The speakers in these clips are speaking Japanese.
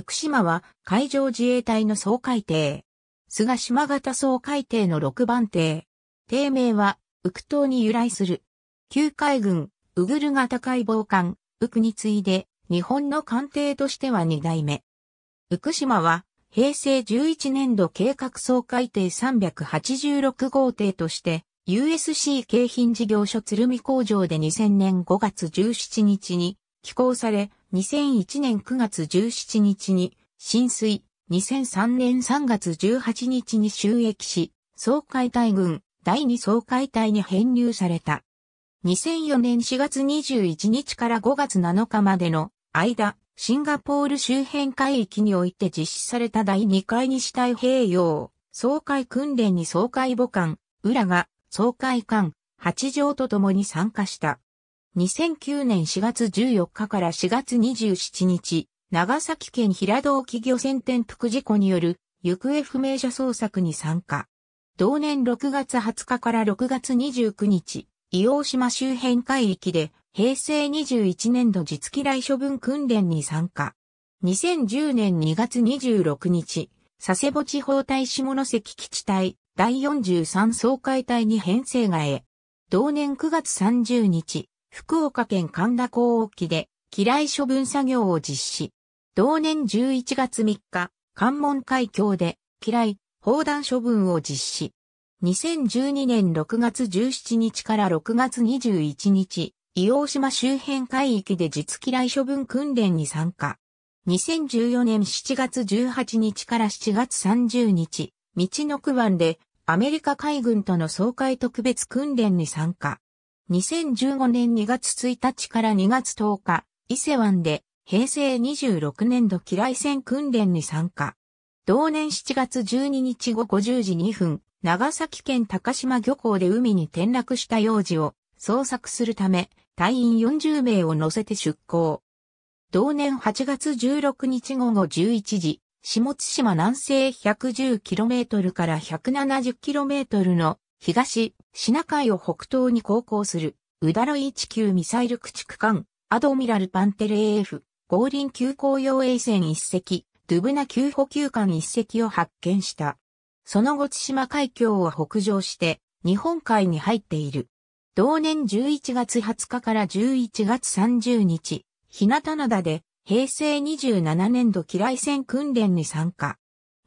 福島は海上自衛隊の総海艇。菅島型総海艇の6番艇。艇名は、浮島に由来する。旧海軍、ウグル型海防艦、浮に次いで、日本の艦艇としては2代目。福島は、平成11年度計画総海艇386号艇として、USC 京浜事業所鶴見工場で2000年5月17日に寄港され、2001年9月17日に浸水、2003年3月18日に収益し、総海大軍第2総解体に編入された。2004年4月21日から5月7日までの間、シンガポール周辺海域において実施された第2回西太平洋、総会訓練に総会母艦、浦が総会艦、8条と共に参加した。2009年4月14日から4月27日、長崎県平戸沖漁船転覆事故による行方不明者捜索に参加。同年6月20日から6月29日、伊王島周辺海域で平成21年度実機来処分訓練に参加。2010年2月26日、佐世保地方隊下関基地隊第43総会隊に編成が得。同年9月30日、福岡県神田港沖で、機雷処分作業を実施。同年11月3日、関門海峡で、機雷、砲弾処分を実施。2012年6月17日から6月21日、伊大島周辺海域で実機雷処分訓練に参加。2014年7月18日から7月30日、道の区湾でアメリカ海軍との総会特別訓練に参加。2015年2月1日から2月10日、伊勢湾で平成26年度機雷戦訓練に参加。同年7月12日午後10時2分、長崎県高島漁港で海に転落した幼児を捜索するため、隊員40名を乗せて出港。同年8月16日午後11時、下津島南西 110km から 170km の東シナ海を北東に航行する、ウダロイ地球ミサイル駆逐艦、アドミラルパンテル AF、合輪急行用衛星一隻、ドゥブナ急補給艦一隻を発見した。その後千島海峡を北上して、日本海に入っている。同年11月20日から11月30日、日向灘で平成27年度機雷戦訓練に参加。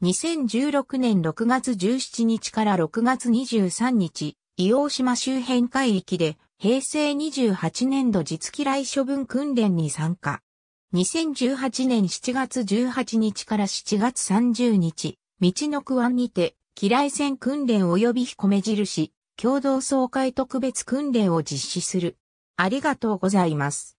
2016年6月17日から6月23日、伊黄島周辺海域で平成28年度実機雷処分訓練に参加。2018年7月18日から7月30日、道の区湾にて、機雷戦訓練及び彦目印、共同総会特別訓練を実施する。ありがとうございます。